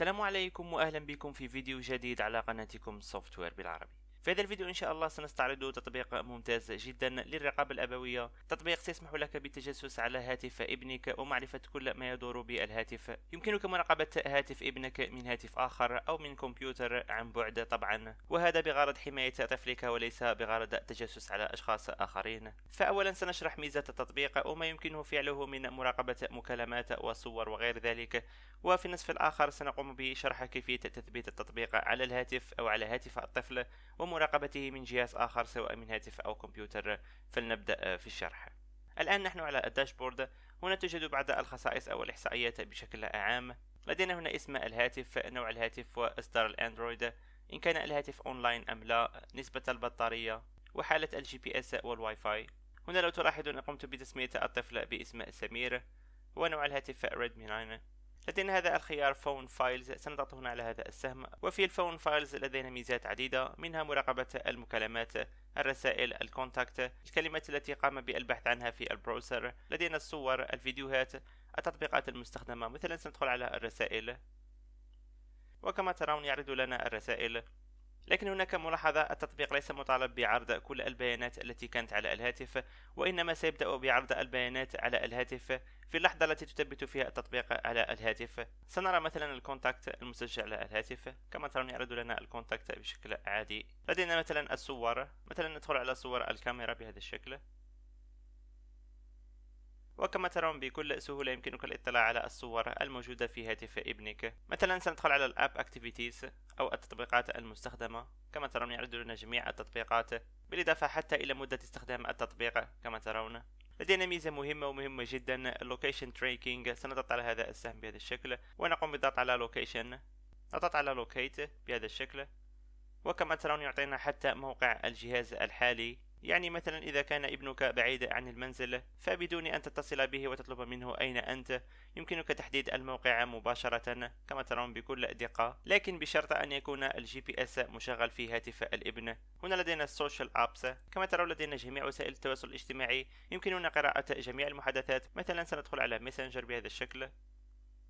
السلام عليكم واهلا بكم في فيديو جديد على قناتكم سوفتوير بالعربي في هذا الفيديو ان شاء الله سنستعرض تطبيق ممتاز جدا للرقابة الابوية تطبيق سيسمح لك بالتجسس على هاتف ابنك ومعرفة كل ما يدور بالهاتف يمكنك مراقبة هاتف ابنك من هاتف اخر او من كمبيوتر عن بعد طبعا وهذا بغرض حماية طفلك وليس بغرض التجسس على اشخاص اخرين فاولا سنشرح ميزة التطبيق وما يمكنه فعله من مراقبة مكالمات وصور وغير ذلك وفي النصف الآخر سنقوم بشرح كيفية تثبيت التطبيق على الهاتف أو على هاتف الطفل ومراقبته من جهاز آخر سواء من هاتف أو كمبيوتر فلنبدأ آه، في الشرح الآن نحن على الداشبورد هنا توجد بعض الخصائص أو الإحصائيات بشكل عام لدينا هنا اسم الهاتف نوع الهاتف وإصدار الأندرويد إن كان الهاتف أونلاين أم لا نسبة البطارية وحالة الجي بي اس والواي فاي هنا لو تلاحظون قمت بتسمية الطفل باسم سمير ونوع الهاتف ريدمي 9 لدينا هذا الخيار فون فايلز سنضغط هنا على هذا السهم وفي الفون فايلز لدينا ميزات عديدة منها مراقبة المكالمات الرسائل الكونتاكت الكلمات التي قام بالبحث عنها في البروسر لدينا الصور الفيديوهات التطبيقات المستخدمة مثلا سندخل على الرسائل وكما ترون يعرض لنا الرسائل لكن هناك ملاحظة التطبيق ليس مطالب بعرض كل البيانات التي كانت على الهاتف وإنما سيبدأ بعرض البيانات على الهاتف في اللحظة التي تثبت فيها التطبيق على الهاتف سنرى مثلا الكونتاكت المسجل على الهاتف كما ترون يعرض لنا الكونتاكت بشكل عادي لدينا مثلا الصور مثلا ندخل على صور الكاميرا بهذا الشكل وكما ترون بكل سهولة يمكنك الاطلاع على الصور الموجودة في هاتف ابنك مثلا سندخل على الاب اكتيفيتيز او التطبيقات المستخدمة كما ترون يعرض لنا جميع التطبيقات بالاضافة حتى الى مدة استخدام التطبيق كما ترون لدينا ميزة مهمة ومهمة جدا Location Tracking سنضغط على هذا السهم بهذا الشكل ونقوم بالضغط على Location نضغط على Locate بهذا الشكل وكما ترون يعطينا حتى موقع الجهاز الحالي يعني مثلا إذا كان ابنك بعيد عن المنزل فبدون أن تتصل به وتطلب منه أين أنت يمكنك تحديد الموقع مباشرة كما ترون بكل دقة لكن بشرط أن يكون الجي بي اس مشغل في هاتف الابن هنا لدينا السوشيال أبس كما ترون لدينا جميع وسائل التواصل الاجتماعي يمكننا قراءة جميع المحادثات مثلا سندخل على ميسنجر بهذا الشكل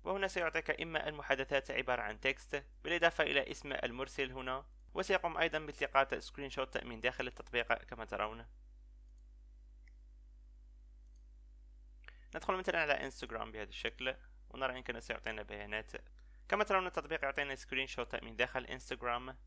وهنا سيعطيك إما المحادثات عبارة عن تكست بالإضافة إلى اسم المرسل هنا وسيقوم أيضا بالتقاط سكرين شوت تأمين داخل التطبيق كما ترون ندخل مثلا على انستغرام بهذا الشكل ونرى إن كان سيعطينا بيانات كما ترون التطبيق يعطينا سكرين شوت تأمين داخل انستغرام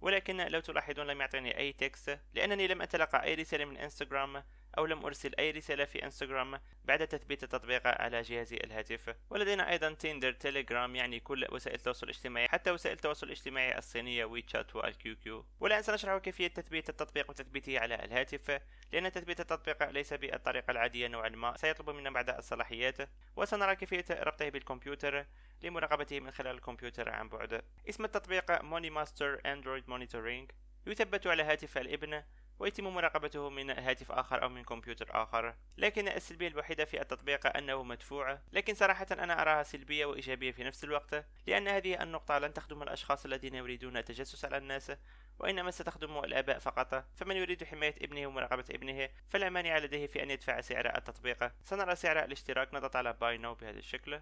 ولكن لو تلاحظون لم يعطيني أي تكست لأنني لم أتلقى أي رسالة من انستغرام أو لم أرسل أي رسالة في انستغرام بعد تثبيت التطبيق على جهازي الهاتف ولدينا أيضا تيندر تيليجرام يعني كل وسائل التواصل الاجتماعي حتى وسائل التواصل الاجتماعي الصينية ويتشات والكيو كيو والآن سنشرح كيفية تثبيت التطبيق وتثبيته على الهاتف لأن تثبيت التطبيق ليس بالطريقة العادية نوعا ما سيطلب منا بعض الصلاحيات وسنرى كيفية ربطه بالكمبيوتر لمراقبته من خلال الكمبيوتر عن بعد اسم التطبيق موني ماستر اندرويد مونيتورينج يثبت على هاتف الابن ويتم مراقبته من هاتف آخر أو من كمبيوتر آخر لكن السلبية الوحيدة في التطبيق أنه مدفوع لكن صراحة أنا أراها سلبية وإيجابية في نفس الوقت لأن هذه النقطة لن تخدم الأشخاص الذين يريدون التجسس على الناس وإنما ستخدم الآباء فقط فمن يريد حماية ابنه ومراقبة ابنه فلا مانع لديه في أن يدفع سعر التطبيق سنرى سعر الاشتراك نضغط على باي ناو بهذا الشكل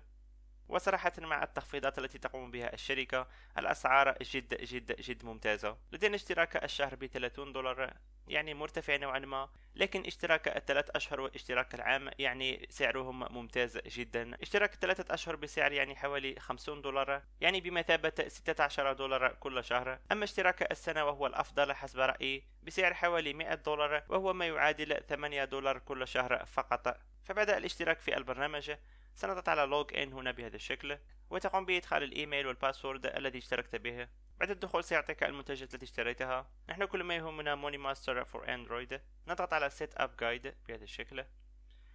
وصراحة مع التخفيضات التي تقوم بها الشركة الأسعار جد جد جد ممتازة لدينا اشتراك الشهر ب 30 دولار يعني مرتفع نوعا ما لكن اشتراك الثلاث أشهر واشتراك العام يعني سعرهم ممتاز جدا اشتراك الثلاثة أشهر بسعر يعني حوالي 50 دولار يعني بمثابة 16 دولار كل شهر أما اشتراك السنة وهو الأفضل حسب رأيي بسعر حوالي 100 دولار وهو ما يعادل 8 دولار كل شهر فقط فبعد الاشتراك في البرنامج سنضغط على لوج إن هنا بهذا الشكل وتقوم بإدخال الإيميل والباسورد الذي اشتركت به بعد الدخول سيعطيك المنتجات التي اشتريتها نحن كل ما يهمنا موني ماستر فور اندرويد نضغط على سيت اب جايد بهذا الشكل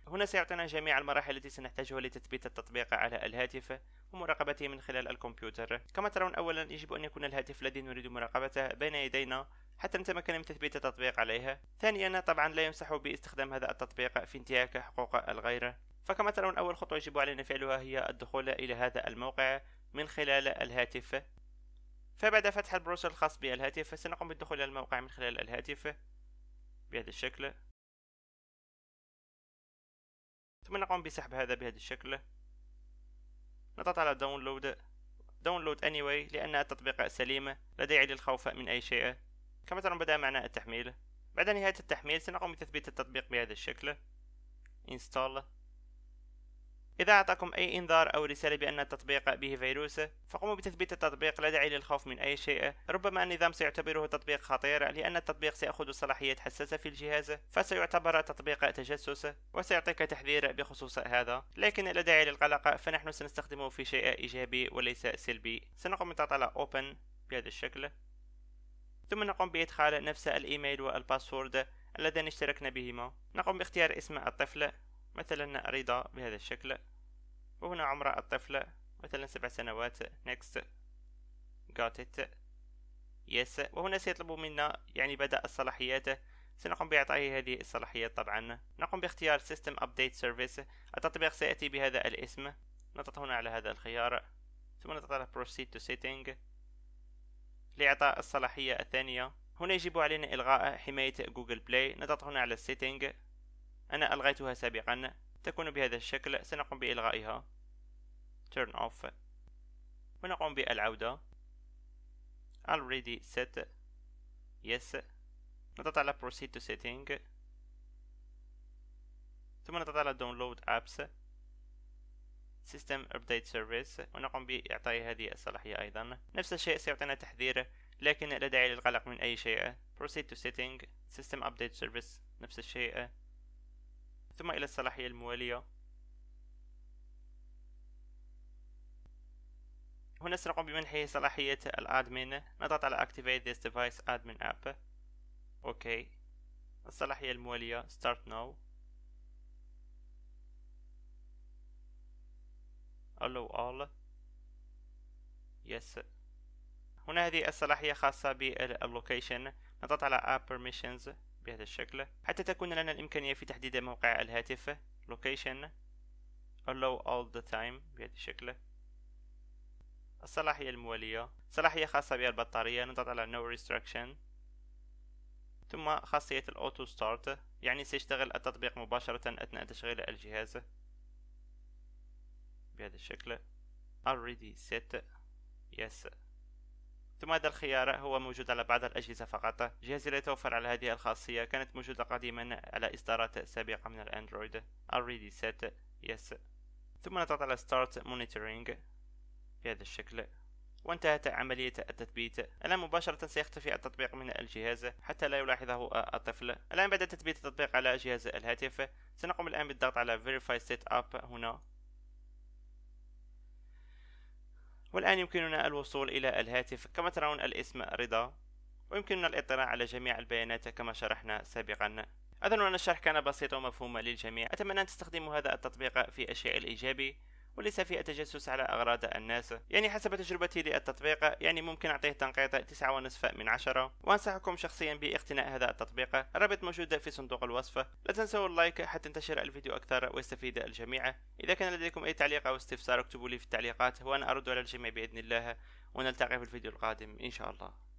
هنا سيعطينا جميع المراحل التي سنحتاجها لتثبيت التطبيق على الهاتف ومراقبته من خلال الكمبيوتر كما ترون اولا يجب ان يكون الهاتف الذي نريد مراقبته بين يدينا حتى نتمكن من تثبيت التطبيق عليها ثانيا طبعا لا يمسح باستخدام هذا التطبيق في انتهاك حقوق الغير فكما ترون أول خطوة يجب علينا فعلها هي الدخول إلى هذا الموقع من خلال الهاتف فبعد فتح البروسر الخاص بالهاتف سنقوم بالدخول إلى الموقع من خلال الهاتف بهذا الشكل ثم نقوم بسحب هذا بهذا الشكل نضغط على داونلود داونلود anyway لأن التطبيق سليم لا داعي للخوف من أي شيء كما ترون بدأ معنا التحميل بعد نهاية التحميل سنقوم بتثبيت التطبيق بهذا الشكل install إذا أعطاكم أي إنذار أو رسالة بأن التطبيق به فيروس فقوموا بتثبيت التطبيق لا داعي للخوف من أي شيء ربما النظام سيعتبره تطبيق خطير لأن التطبيق سيأخذ صلاحية حساسة في الجهاز فسيعتبر تطبيق تجسس وسيعطيك تحذير بخصوص هذا لكن لا داعي للقلق فنحن سنستخدمه في شيء إيجابي وليس سلبي سنقوم بضغط Open بهذا الشكل ثم نقوم بإدخال نفس الإيميل والباسورد اللذان اشتركنا بهما نقوم باختيار اسم الطفل مثلا رضا بهذا الشكل وهنا عمر الطفل مثلا سبع سنوات next got it yes وهنا سيطلب منا يعني بدأ الصلاحيات سنقوم بإعطائه هذه الصلاحيات طبعا نقوم باختيار System Update Service التطبيق سيأتي بهذا الاسم نضغط هنا على هذا الخيار ثم نضغط على Proceed to Setting لإعطاء الصلاحية الثانية هنا يجب علينا إلغاء حماية جوجل بلاي نضغط هنا على Setting أنا ألغيتها سابقا تكون بهذا الشكل سنقوم بإلغائها turn off ونقوم بالعودة already set yes نضغط على proceed to setting ثم نضغط على download apps system update service ونقوم بإعطاء هذه الصلاحية أيضا نفس الشيء سيعطينا تحذير لكن لا داعي للقلق من أي شيء proceed to setting system update service نفس الشيء ثم إلى الصلاحية الموالية هنا سنقوم بمنحه صلاحية الأدمن نضغط على Activate this device admin app أوكي الصلاحية الموالية Start now Allow all Yes هنا هذه الصلاحية خاصة باللوكيشن نضغط على App Permissions بهذا الشكل حتى تكون لنا الإمكانية في تحديد موقع الهاتف location allow all the time بهذا الشكل الصلاحية الموالية صلاحية خاصة بالبطارية نضغط على no restriction ثم خاصية الأوتو ستارت يعني سيشتغل التطبيق مباشرة أثناء تشغيل الجهاز بهذا الشكل already set yes ثم هذا الخيار هو موجود على بعض الأجهزة فقط جهازي لا يتوفر على هذه الخاصية كانت موجودة قديما على إصدارات سابقة من الأندرويد already set yes ثم نضغط على start monitoring بهذا الشكل وانتهت عملية التثبيت الآن مباشرة سيختفي التطبيق من الجهاز حتى لا يلاحظه الطفل الآن بعد تثبيت التطبيق على جهاز الهاتف سنقوم الآن بالضغط على verify setup هنا والآن يمكننا الوصول إلى الهاتف كما ترون الاسم رضا ويمكننا الاطلاع على جميع البيانات كما شرحنا سابقا أظن أن الشرح كان بسيط ومفهوم للجميع أتمنى أن تستخدموا هذا التطبيق في أشياء الإيجابي وليس في التجسس على أغراض الناس يعني حسب تجربتي للتطبيق يعني ممكن أعطيه تنقيط 9.5 من 10 وأنصحكم شخصيا باقتناء هذا التطبيق الرابط موجود في صندوق الوصف لا تنسوا اللايك حتى ينتشر الفيديو أكثر ويستفيد الجميع إذا كان لديكم أي تعليق أو استفسار اكتبوا لي في التعليقات وأنا أرد على الجميع بإذن الله ونلتقي في الفيديو القادم إن شاء الله